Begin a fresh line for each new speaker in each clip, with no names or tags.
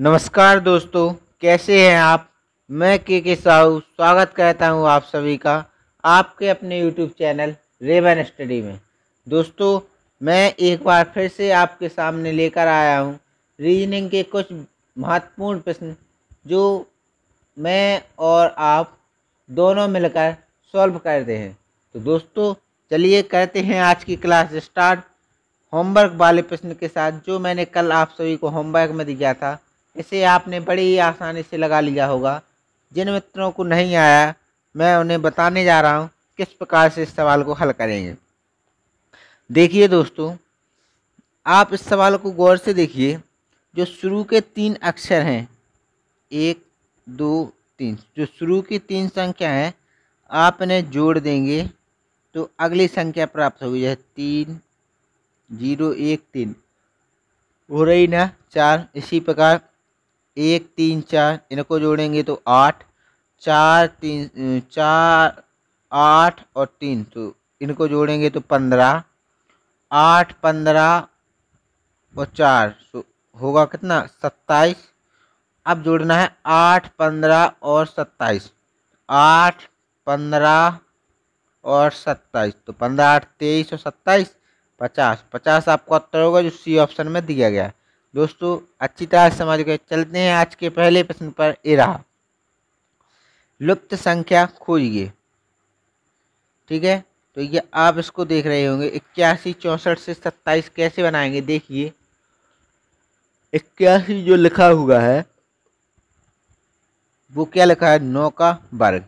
नमस्कार दोस्तों कैसे हैं आप मैं के के साहू स्वागत करता हूं आप सभी का आपके अपने यूट्यूब चैनल रेवन स्टडी में दोस्तों मैं एक बार फिर से आपके सामने लेकर आया हूं रीजनिंग के कुछ महत्वपूर्ण प्रश्न जो मैं और आप दोनों मिलकर सॉल्व करते हैं तो दोस्तों चलिए करते हैं आज की क्लास स्टार्ट होमवर्क वाले प्रश्न के साथ जो मैंने कल आप सभी को होमवर्क में दिया था इसे आपने बड़ी आसानी से लगा लिया होगा जिन मित्रों को नहीं आया मैं उन्हें बताने जा रहा हूँ किस प्रकार से इस सवाल को हल करेंगे देखिए दोस्तों आप इस सवाल को गौर से देखिए जो शुरू के तीन अक्षर हैं एक दो तीन जो शुरू की तीन संख्या हैं आप इन्हें जोड़ देंगे तो अगली संख्या प्राप्त होगी जैसे तीन जीरो एक तीन हो रही ना चार इसी प्रकार एक तीन चार इनको जोड़ेंगे तो आठ चार तीन चार आठ और तीन तो इनको जोड़ेंगे तो पंद्रह आठ पंद्रह और चार तो होगा कितना सत्ताईस अब जोड़ना है आठ पंद्रह और सत्ताईस आठ पंद्रह और सत्ताईस तो पंद्रह आठ तेईस और सत्ताईस पचास पचास आपको उत्तर होगा जो सी ऑप्शन में दिया गया है दोस्तों अच्छी तरह समझ गए चलते हैं आज के पहले प्रश्न पर ए रहा लुप्त संख्या खोजिए ठीक है तो ये आप इसको देख रहे होंगे इक्यासी चौंसठ से सत्ताईस कैसे बनाएंगे देखिए इक्यासी जो लिखा हुआ है वो क्या लिखा है नौ का वर्ग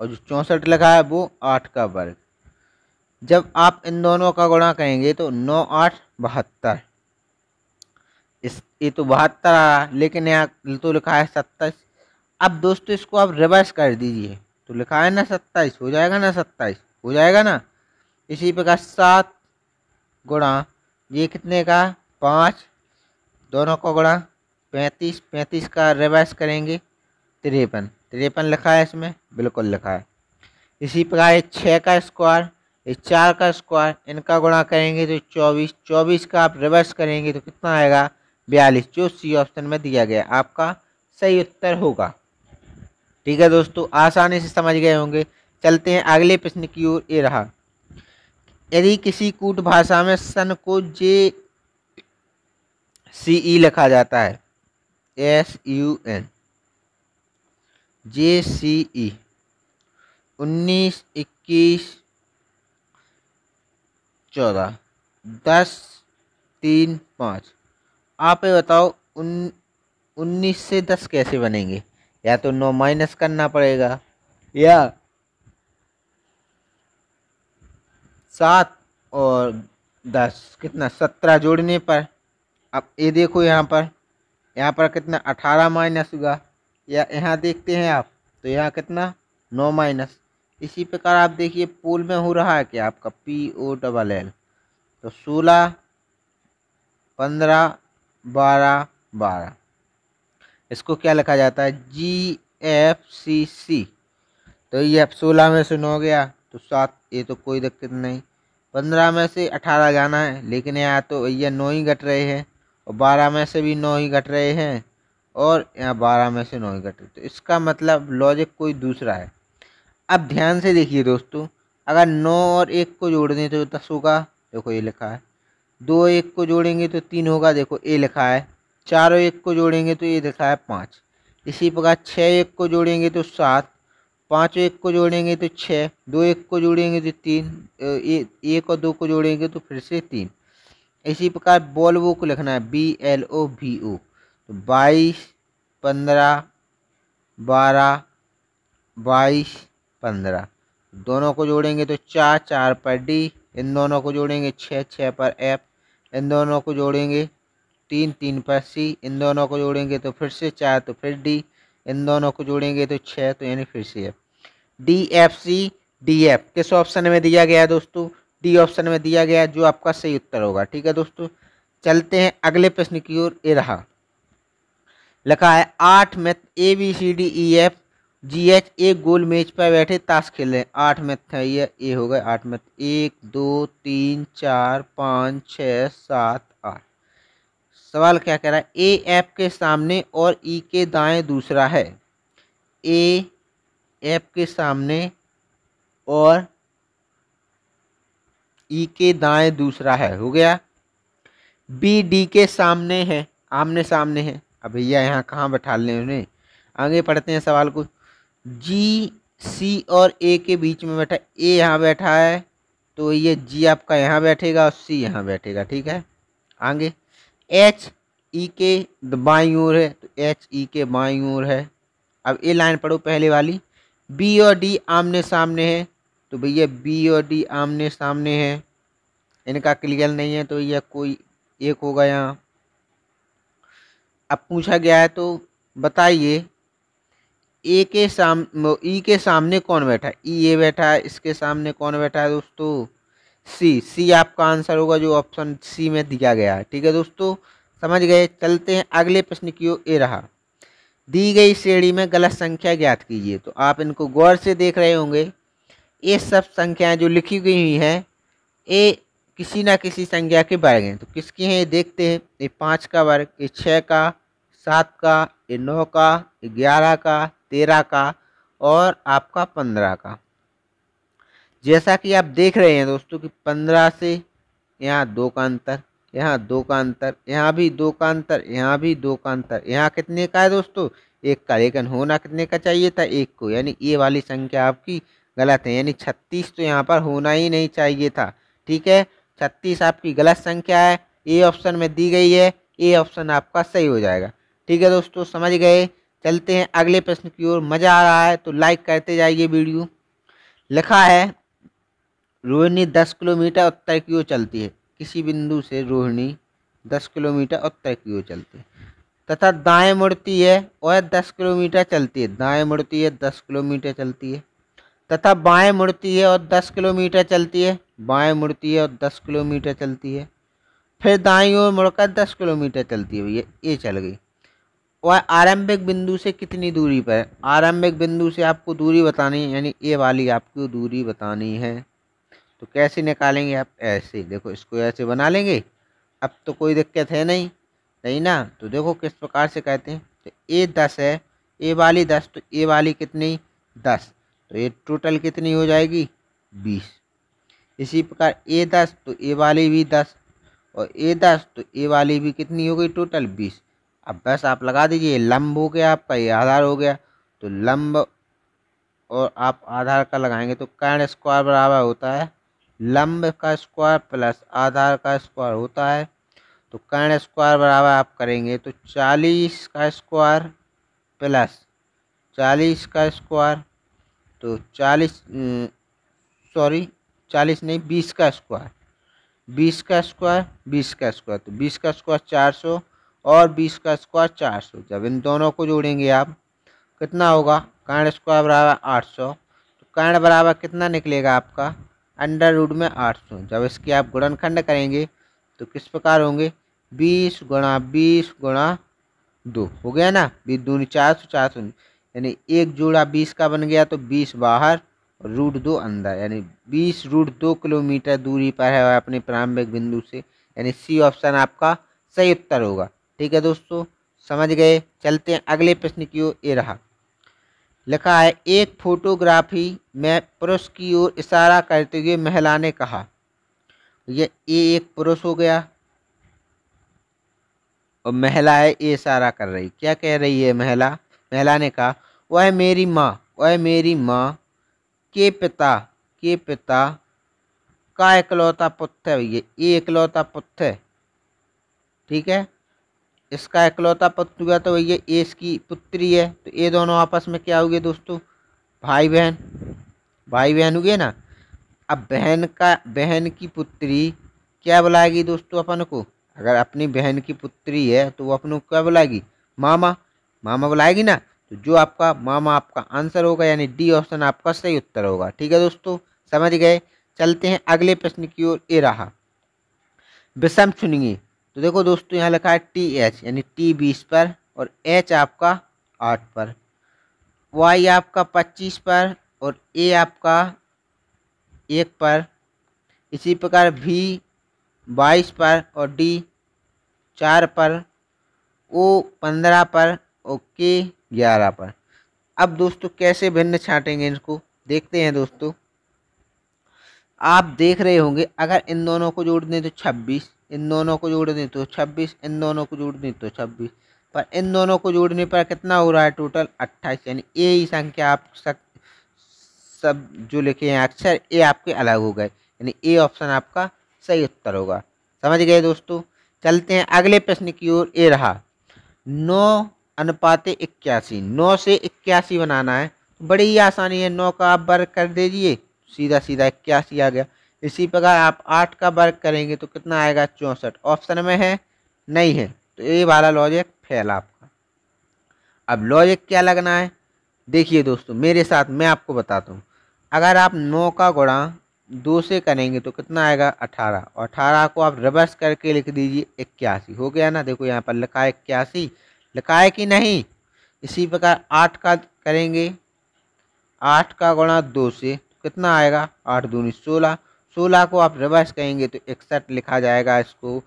और जो चौंसठ लिखा है वो आठ का वर्ग जब आप इन दोनों का गुणा कहेंगे तो नौ आठ बहत्तर ये तो बहत्तर आया लेकिन यहाँ तो लिखा है सत्ताईस अब दोस्तों इसको आप रिवर्स कर दीजिए तो लिखा है ना सत्ताईस हो जाएगा ना सत्ताईस हो जाएगा ना इसी प्रकार सात गुणा ये कितने का पाँच दोनों को गुणा पैंतीस पैंतीस का रिवर्स करेंगे तिरपन तिरपन लिखा है इसमें बिल्कुल लिखा है इसी प्रकार छः का स्क्वायर ये चार का स्क्वायर इनका गुणा करेंगे तो चौबीस चौबीस का आप रिवर्स करेंगे तो कितना आएगा बयालीस जो सी ऑप्शन में दिया गया आपका सही उत्तर होगा ठीक है दोस्तों आसानी से समझ गए होंगे चलते हैं अगले प्रश्न की ओर ये रहा यदि किसी कूट भाषा में सन को जे सी ई लिखा जाता है S U N J C E उन्नीस इक्कीस चौदह दस तीन पाँच आप बताओ उन उन्नीस से दस कैसे बनेंगे या तो नौ माइनस करना पड़ेगा या सात और दस कितना सत्रह जोड़ने पर अब ये देखो यहाँ पर यहाँ पर कितना अठारह माइनस हुआ या यहाँ देखते हैं आप तो यहाँ कितना नौ माइनस इसी प्रकार आप देखिए पूल में हो रहा है कि आपका पी ओ डबल एल तो सोलह पंद्रह बारह बारह इसको क्या लिखा जाता है जी एफ सी सी तो ये अब सोलह में से नौ गया तो सात ये तो कोई दिक्कत नहीं पंद्रह में से अठारह जाना है लेकिन यहाँ तो ये नौ ही घट रहे हैं और बारह में से भी नौ ही घट रहे हैं और यहाँ बारह में से नौ ही घट रहे तो इसका मतलब लॉजिक कोई दूसरा है अब ध्यान से देखिए दोस्तों अगर नौ और एक को जोड़ दें तो दस होगा देखो ये लिखा है दो एक को जोड़ेंगे तो तीन होगा देखो ए लिखा है चार एक को जोड़ेंगे तो ये लिखा है पाँच इसी प्रकार छः एक को जोड़ेंगे तो सात पाँच एक को जोड़ेंगे तो छः दो एक को जोड़ेंगे तो तीन ए, एक और दो को जोड़ेंगे तो फिर से तीन इसी प्रकार बॉल्वो को लिखना है B L O V O तो बाईस पंद्रह बारह बाईस पंद्रह दोनों को जोड़ेंगे तो चार चार पर डी इन दोनों को जोड़ेंगे छः छः पर एफ इन दोनों को जोड़ेंगे तीन तीन पर सी इन दोनों को जोड़ेंगे तो फिर से चार तो फिर डी इन दोनों को जोड़ेंगे तो छः तो यानी फिर से F D F C D F किस ऑप्शन में दिया गया दोस्तों डी ऑप्शन में दिया गया जो आपका सही उत्तर होगा ठीक है दोस्तों चलते हैं अगले प्रश्न की ओर ए रहा लिखा है आठ में A B C D E F G H एक गोल मेज पर बैठे ताश खेल रहे हैं आठ मैथ था ये ए हो गए आठ मैथ एक दो तीन चार पाँच छ सात आठ सवाल क्या कह रहा है ए एफ के सामने और ई के दाएं दूसरा है ए एफ के सामने और ई के दाएं दूसरा है हो गया बी डी के सामने है आमने सामने है अब भैया यहाँ कहाँ बैठा लें उन्हें आगे पढ़ते हैं सवाल को जी सी और ए के बीच में बैठा ए यहाँ बैठा है तो ये जी आपका यहाँ बैठेगा और सी यहाँ बैठेगा ठीक है आगे एच ई e के बाई ओर है तो एच ई e के बाई ओर है अब ए लाइन पढ़ो पहले वाली बी और डी आमने सामने तो है तो भैया बी और डी आमने सामने है इनका क्लियर नहीं है तो यह कोई एक होगा यहाँ अब पूछा गया है तो बताइए ए के साम ई के सामने कौन बैठा है ई ए बैठा है इसके सामने कौन बैठा है दोस्तों सी सी आपका आंसर होगा जो ऑप्शन सी में दिया गया है ठीक है दोस्तों समझ गए चलते हैं अगले प्रश्न की ओर ए रहा दी गई श्रेणी में गलत संख्या ज्ञात कीजिए तो आप इनको गौर से देख रहे होंगे ये सब संख्याएं जो लिखी गई हुई हैं ये किसी ना किसी संख्या के वर्ग हैं तो किसकी हैं ये देखते हैं ये पाँच का वर्ग ये छः का सात का ये नौ का ग्यारह का तेरह का और आपका पंद्रह का जैसा कि आप देख रहे हैं दोस्तों कि पंद्रह से यहाँ दो का अंतर यहाँ दो का अंतर यहाँ भी दो का अंतर यहाँ भी दो का अंतर यहाँ कितने का है दोस्तों एक का लेकिन होना कितने का चाहिए था एक को यानी ये वाली संख्या आपकी गलत है यानी छत्तीस तो यहाँ पर होना ही नहीं चाहिए था ठीक है छत्तीस आपकी गलत संख्या है ए ऑप्शन में दी गई है ए ऑप्शन आपका सही हो जाएगा ठीक है दोस्तों समझ गए चलते हैं अगले प्रश्न की ओर मज़ा आ रहा है तो लाइक करते जाइए वीडियो लिखा है रोहिणी दस किलोमीटर उत्तर की ओर चलती है किसी बिंदु से रोहिणी दस किलोमीटर उत्तर की ओर चलती है तथा दाएं मुड़ती है और दस किलोमीटर चलती है दाएं मुड़ती है दस किलोमीटर चलती है तथा बाएं मुड़ती है और दस किलोमीटर चलती है बाएं मुड़ती है और दस किलोमीटर चलती है फिर दाई ओर मुड़कर दस किलोमीटर चलती है भैया ये चल गई वह आरंभिक बिंदु से कितनी दूरी पर आरंभिक बिंदु से आपको दूरी बतानी है यानी ए वाली आपको दूरी बतानी है तो कैसे निकालेंगे आप ऐसे देखो इसको ऐसे बना लेंगे अब तो कोई दिक्कत है नहीं नहीं ना तो देखो किस प्रकार से कहते हैं तो ए दस है ए वाली दस तो ए वाली कितनी दस तो ये टोटल कितनी हो जाएगी बीस इसी प्रकार ए दस तो ए वाली भी दस और ए दस तो ए वाली भी कितनी हो गई टोटल बीस अब बस आप लगा दीजिए लम्ब हो गया आपका ये आधार हो गया तो लम्ब और आप आधार का लगाएंगे तो कर्ण स्क्वायर बराबर होता है लम्ब का स्क्वायर प्लस आधार का स्क्वायर होता है तो कर्ण स्क्वायर बराबर आप करेंगे तो चालीस का स्क्वायर प्लस चालीस का स्क्वायर तो चालीस सॉरी चालीस नहीं बीस का स्क्वायर बीस का स्क्वायर बीस का स्क्वायर तो बीस का स्क्वायर चार सौ और बीस का स्क्वायर चार सौ जब इन दोनों को जोड़ेंगे आप कितना होगा कर्ण स्क्वायर बराबर आठ सौ तो कर्ण बराबर कितना निकलेगा आपका अंडर रूट में आठ सौ जब इसकी आप गुणनखंड करेंगे तो किस प्रकार होंगे बीस गुणा बीस गुणा दो हो गया ना बीस दूनी चार सौ चार सौ यानी एक जोड़ा बीस का बन गया तो बीस बाहर रूट दो अंदर यानी बीस रूट दो किलोमीटर दूरी पर है अपने प्रारंभिक बिंदु से यानी सी ऑप्शन आपका सही उत्तर होगा ठीक है दोस्तों समझ गए चलते हैं अगले प्रश्न की ओर ये रहा लिखा है एक फोटोग्राफी में पुरुष की ओर इशारा करते हुए महिला ने कहा ये ए एक पुरुष हो गया और महिला है ये इशारा कर रही क्या कह रही है महिला महिला ने कहा वह मेरी माँ वह मेरी माँ के पिता के पिता का इकलौता पुत्र है ये ये इकलौता पुत्र है ठीक है इसका इकलौता पुत्र हुआ तो ये एस की पुत्री है तो ये दोनों आपस में क्या हुए दोस्तों भाई बहन भाई बहन हुए ना अब बहन का बहन की पुत्री क्या बुलाएगी दोस्तों अपन को अगर अपनी बहन की पुत्री है तो वो अपन को क्या बुलाएगी मामा मामा बुलाएगी ना तो जो आपका मामा आपका आंसर होगा यानी डी ऑप्शन आपका सही उत्तर होगा ठीक है दोस्तों समझ गए चलते हैं अगले प्रश्न की ओर ए रहा विषम चुनिए तो देखो दोस्तों यहाँ लिखा है टी एच यानी टी बीस पर और एच आपका आठ पर वाई आपका पच्चीस पर और ए आपका एक पर इसी प्रकार भी बाईस पर और डी चार पर ओ पंद्रह पर और के ग्यारह पर अब दोस्तों कैसे भिन्न छाटेंगे इनको देखते हैं दोस्तों आप देख रहे होंगे अगर इन दोनों को जोड़ दें तो छब्बीस इन दोनों को जोड़ दें तो छब्बीस इन दोनों को जोड़ दें तो छब्बीस पर इन दोनों को जोड़ने पर कितना हो रहा है टोटल अट्ठाईस यानी ए ही संख्या आप सक सब जो लिखे हैं अक्षर ए आपके अलग हो गए यानी ए ऑप्शन आपका सही उत्तर होगा समझ गए दोस्तों चलते हैं अगले प्रश्न की ओर ए रहा नौ अनुपात इक्यासी नौ से इक्यासी बनाना है बड़ी ही आसानी है नौ का आप वर्ग कर दीजिए सीधा सीधा इक्यासी आ गया इसी प्रकार आप आठ का वर्ग करेंगे तो कितना आएगा चौंसठ ऑप्शन में है नहीं है तो ये वाला लॉजिक फेल आपका अब लॉजिक क्या लगना है देखिए दोस्तों मेरे साथ मैं आपको बताता हूँ अगर आप नौ का गुणा दो से करेंगे तो कितना आएगा अठारह और अठारह को आप रिवर्स करके लिख दीजिए इक्यासी हो गया ना देखो यहाँ पर लिखा है इक्यासी लिखा है कि नहीं इसी प्रकार आठ का करेंगे आठ का गुणा दो से कितना आएगा आठ दूनी सोलह सोलह को आप रिवर्स कहेंगे तो इकसठ लिखा जाएगा इसको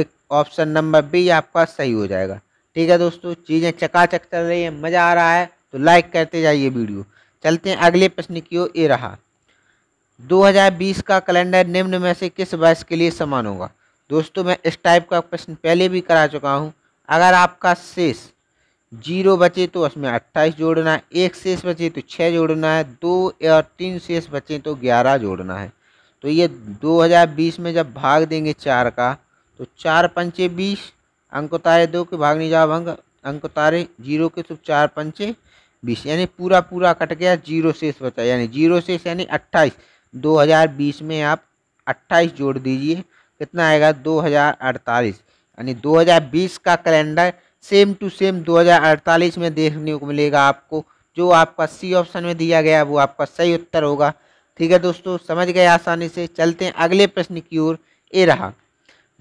एक ऑप्शन नंबर बी आपका सही हो जाएगा ठीक है दोस्तों चीज़ें चकाचक चल रही है मज़ा आ रहा है तो लाइक करते जाइए वीडियो चलते हैं अगले प्रश्न की ओर ये रहा 2020 का कैलेंडर निम्न में से किस वर्ष के लिए समान होगा दोस्तों मैं इस टाइप का प्रश्न पहले भी करा चुका हूँ अगर आपका शेष जीरो बचे तो उसमें अट्ठाईस जोड़ना है एक शेष बचे तो छः जोड़ना है दो और तीन शेष बचे तो ग्यारह जोड़ना है तो ये 2020 में जब भाग देंगे चार का तो चार पंचे बीस अंक उतारे दो के भाग नहीं जाओ भंग अंक उतारे जीरो के तो चार पंचे बीस यानी पूरा पूरा कट गया जीरो शेष बचा यानी जीरो शेष यानी अट्ठाईस दो हज़ार बीस में आप अट्ठाईस जोड़ दीजिए कितना आएगा दो हज़ार अड़तालीस यानी दो हज़ार बीस का कैलेंडर सेम टू सेम दो हज़ार अड़तालीस में देखने को मिलेगा आपको जो आपका सी ऑप्शन में दिया गया वो आपका सही उत्तर होगा ठीक है दोस्तों समझ गए आसानी से चलते हैं अगले प्रश्न की ओर ये रहा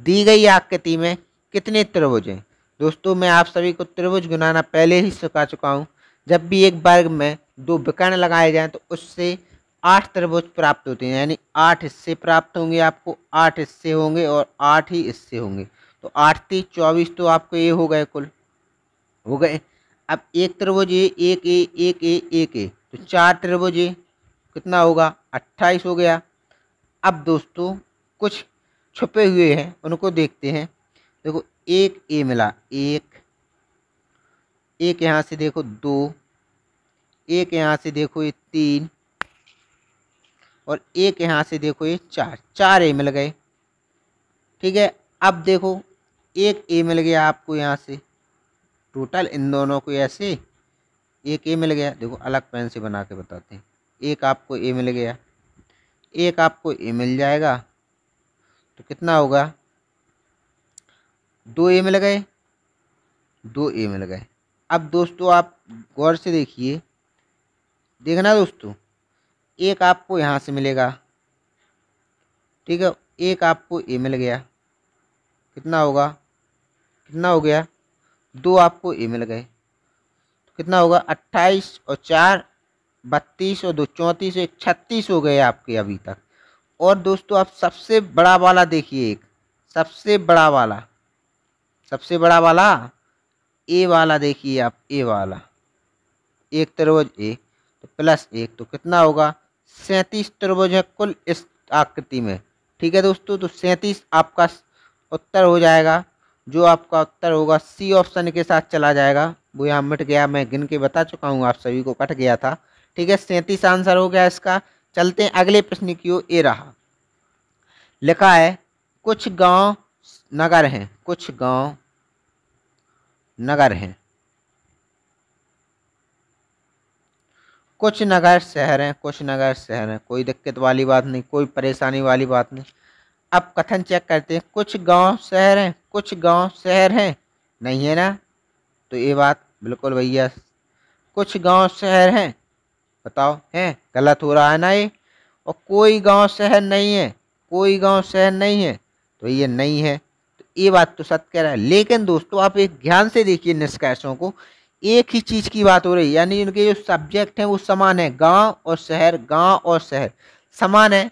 दी गई आकृति में कितने त्रिभुज हैं दोस्तों मैं आप सभी को त्रिभुज गुनाना पहले ही सिखा चुका हूँ जब भी एक वर्ग में दो विकर्ण लगाए जाएँ तो उससे आठ त्रिभुज प्राप्त होते हैं यानी आठ हिस्से प्राप्त होंगे आपको आठ हिस्से होंगे और आठ ही हिस्से होंगे तो आठ तीस चौबीस तो आपको ये हो गए कुल हो गए अब एक त्रिभुज ए एक ए एक ए एक ए तो चार त्रिभुज ए कितना होगा अट्ठाईस हो गया अब दोस्तों कुछ छुपे हुए हैं उनको देखते हैं देखो एक ए मिला एक एक यहाँ से देखो दो एक यहाँ से देखो ये तीन और एक यहाँ से देखो ये चार चार ए मिल गए ठीक है अब देखो एक ए मिल गया आपको यहाँ से टोटल इन दोनों को ऐसे एक ए मिल गया देखो अलग पेन से बना के बताते हैं एक आपको ए मिल गया एक आपको ए मिल जाएगा तो कितना होगा दो ए मिल गए दो ए मिल गए अब दोस्तों आप गौर से देखिए देखना दोस्तों एक आपको यहाँ से मिलेगा ठीक है एक आपको ए मिल गया कितना होगा कितना हो गया दो आपको ए मिल गए तो कितना होगा अट्ठाईस और चार बत्तीस और दो चौंतीस एक छत्तीस हो गए आपके अभी तक और दोस्तों आप सबसे बड़ा वाला देखिए एक सबसे बड़ा वाला सबसे बड़ा वाला ए वाला देखिए आप ए वाला एक त्रिभुज ए तो प्लस एक तो कितना होगा सैंतीस त्रिभुज है कुल इस आकृति में ठीक है दोस्तों तो सैंतीस आपका उत्तर हो जाएगा जो आपका उत्तर होगा सी ऑप्शन के साथ चला जाएगा वो यहाँ मिट गया मैं गिन के बता चुका हूँ आप सभी को कट गया था ठीक है सैंतीस आंसर हो गया इसका चलते हैं अगले प्रश्न की ओर ये रहा लिखा है कुछ गांव नगर हैं कुछ गांव नगर हैं कुछ नगर शहर हैं कुछ नगर शहर हैं कोई दिक्कत वाली बात नहीं कोई परेशानी वाली बात नहीं अब कथन चेक करते हैं कुछ गांव शहर हैं कुछ गांव शहर हैं नहीं है ना तो ये बात बिल्कुल भैया कुछ गांव शहर हैं बताओ हैं गलत हो रहा है ना ये और कोई गांव शहर नहीं है कोई गांव शहर नहीं है तो ये नहीं है तो ये बात तो सत्य कह रहा है लेकिन दोस्तों आप एक ध्यान से देखिए निष्कर्षों को एक ही चीज़ की बात हो रही है यानी उनके जो सब्जेक्ट हैं वो समान है गांव और शहर गांव और शहर समान है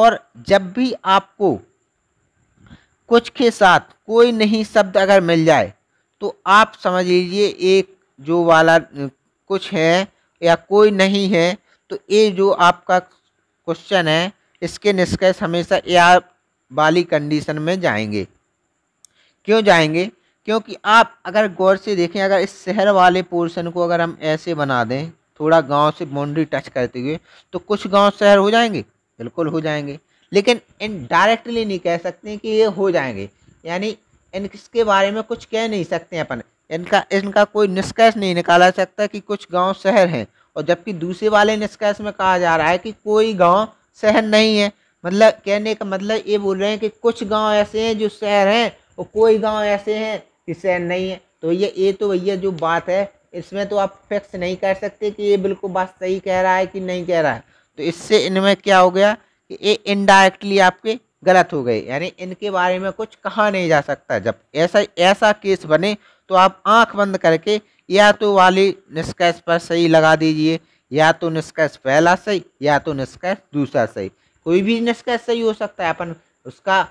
और जब भी आपको कुछ के साथ कोई नहीं शब्द अगर मिल जाए तो आप समझ लीजिए एक जो वाला कुछ है या कोई नहीं है तो ये जो आपका क्वेश्चन है इसके निष्कर्ष हमेशा या वाली कंडीशन में जाएंगे क्यों जाएंगे क्योंकि आप अगर गौर से देखें अगर इस शहर वाले पोर्शन को अगर हम ऐसे बना दें थोड़ा गांव से बाउंड्री टच करते हुए तो कुछ गांव शहर हो जाएंगे बिल्कुल हो जाएंगे लेकिन इन डायरेक्टली नहीं कह सकते कि ये हो जाएंगे यानी इन इसके बारे में कुछ कह नहीं सकते अपन इनका इनका कोई निष्कर्ष नहीं निकाला सकता कि कुछ गांव शहर हैं और जबकि दूसरे वाले निष्कर्ष में कहा जा रहा है कि कोई गांव शहर नहीं है मतलब कहने का मतलब ये बोल रहे हैं कि कुछ गांव ऐसे हैं जो शहर हैं और कोई गांव ऐसे हैं कि शहर नहीं है तो ये ये तो भैया जो बात है इसमें तो आप फिक्स नहीं कर सकते कि ये बिल्कुल बात सही कह रहा है कि नहीं कह रहा है तो इससे इनमें क्या हो गया कि ये इनडायरेक्टली आपके गलत हो गए यानी इनके बारे में कुछ कहा नहीं जा सकता जब ऐसा ऐसा केस बने तो आप आंख बंद करके या तो वाली निष्कर्ष पर सही लगा दीजिए या तो निष्कर्ष पहला सही या तो निष्कर्ष दूसरा सही कोई भी निष्कर्ष सही हो सकता है अपन उसका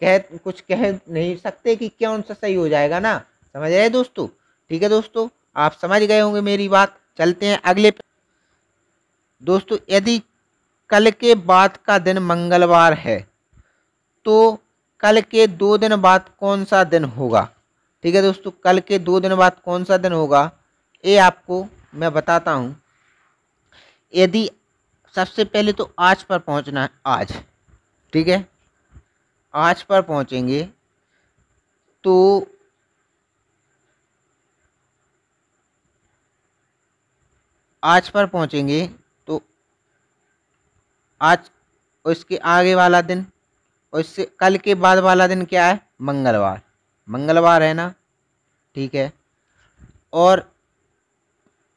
कह कुछ कह नहीं सकते कि क्या उनसे सही हो जाएगा ना समझ रहे दोस्तों ठीक है दोस्तों आप समझ गए होंगे मेरी बात चलते हैं अगले दोस्तों यदि कल के बाद का दिन मंगलवार है तो कल के दो दिन बाद कौन सा दिन होगा ठीक है दोस्तों कल के दो दिन बाद कौन सा दिन होगा ये आपको मैं बताता हूँ यदि सबसे पहले तो आज पर पहुँचना है आज ठीक है आज पर पहुँचेंगे तो आज पर पहुँचेंगे तो आज इसके आगे वाला दिन और इससे कल के बाद वाला दिन क्या है मंगलवार मंगलवार है ना ठीक है और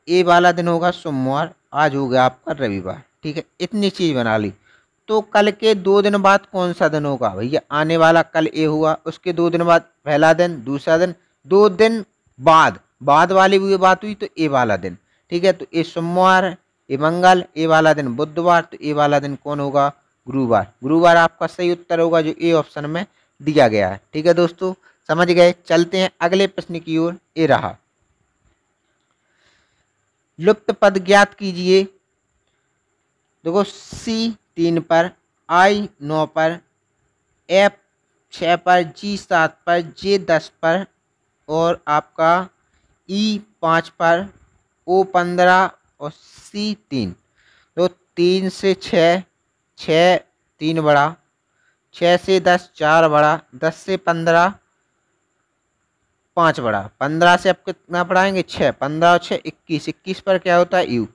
ये वाला दिन होगा सोमवार आज हो गया आपका रविवार ठीक है इतनी चीज़ बना ली तो कल के दो दिन बाद कौन सा दिन होगा भैया आने वाला कल ये हुआ उसके दो दिन बाद पहला दिन दूसरा दिन दो दिन बाद बाद वाली भी बात हुई तो ए वाला दिन ठीक है तो ये सोमवार ये मंगल ए वाला दिन बुधवार तो ए वाला दिन कौन होगा गुरुवार गुरुवार आपका सही उत्तर होगा जो ए ऑप्शन में दिया गया है ठीक है दोस्तों समझ गए चलते हैं अगले प्रश्न की ओर ये रहा लुप्त पद ज्ञात कीजिए देखो सी तीन पर आई नौ पर एफ छ पर जी सात पर जे दस पर और आपका ई पाँच पर ओ पंद्रह और सी तीन तो तीन से छ छ तीन बड़ा छः से दस चार बड़ा दस से पंद्रह पाँच बड़ा पंद्रह से आप कितना पढ़ाएंगे छः पंद्रह और छः इक्कीस इक्कीस पर क्या होता है यू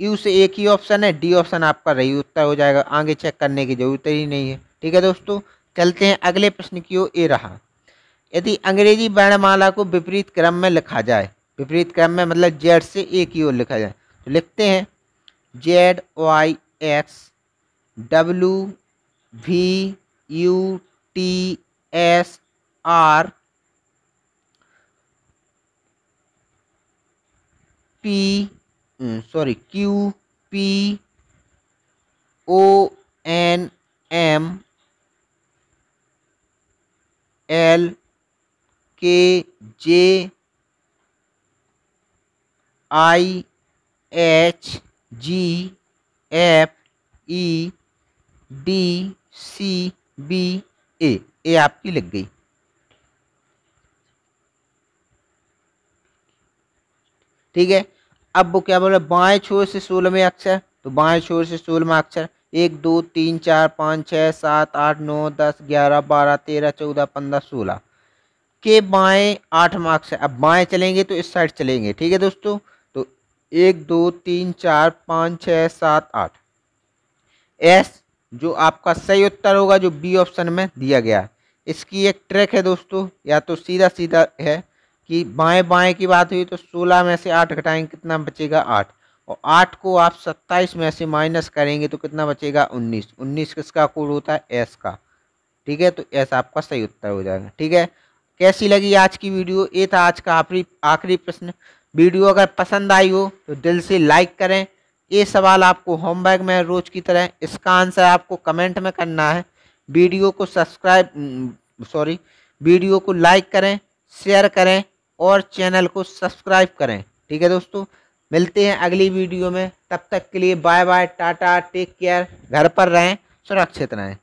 यू से एक ही ऑप्शन है डी ऑप्शन आपका रही उत्तर हो जाएगा आगे चेक करने की जरूरत ही नहीं है ठीक है दोस्तों चलते हैं अगले प्रश्न की ओर ए रहा यदि अंग्रेजी वर्णमाला को विपरीत क्रम में लिखा जाए विपरीत क्रम में मतलब जेड से ए की ओर लिखा जाए तो लिखते हैं Z Y X W V U T S R P sorry Q P O N M L K J I H G F E D C B A A आपकी लग गई ठीक है अब वो क्या बोल रहा है बाएँ छोर से सोलहवें अक्षर तो बाएँ छोर से सोलहवा अक्षर एक दो तीन चार पाँच छः सात आठ नौ दस ग्यारह बारह तेरह चौदह पंद्रह सोलह के बाएँ आठवां अक्षर अब बाएँ चलेंगे तो इस साइड चलेंगे ठीक है दोस्तों तो एक दो तीन चार पाँच छः सात आठ एस जो आपका सही उत्तर होगा जो बी ऑप्शन में दिया गया इसकी एक ट्रैक है दोस्तों या तो सीधा सीधा है कि बाएं बाएं की बात हुई तो सोलह में से आठ घटाएंगे कितना बचेगा आठ और आठ को आप 27 में से माइनस करेंगे तो कितना बचेगा उन्नीस उन्नीस किसका कोड होता है एस का ठीक है तो एस आपका सही उत्तर हो जाएगा ठीक है कैसी लगी आज की वीडियो ये था आज का आखिरी आखिरी प्रश्न वीडियो अगर पसंद आई हो तो दिल से लाइक करें ये सवाल आपको होमवर्क में रोज की तरह इसका आंसर आपको कमेंट में करना है वीडियो को सब्सक्राइब सॉरी वीडियो को लाइक करें शेयर करें और चैनल को सब्सक्राइब करें ठीक है दोस्तों मिलते हैं अगली वीडियो में तब तक के लिए bye bye tata take care घर पर रहें सुरक्षित रहें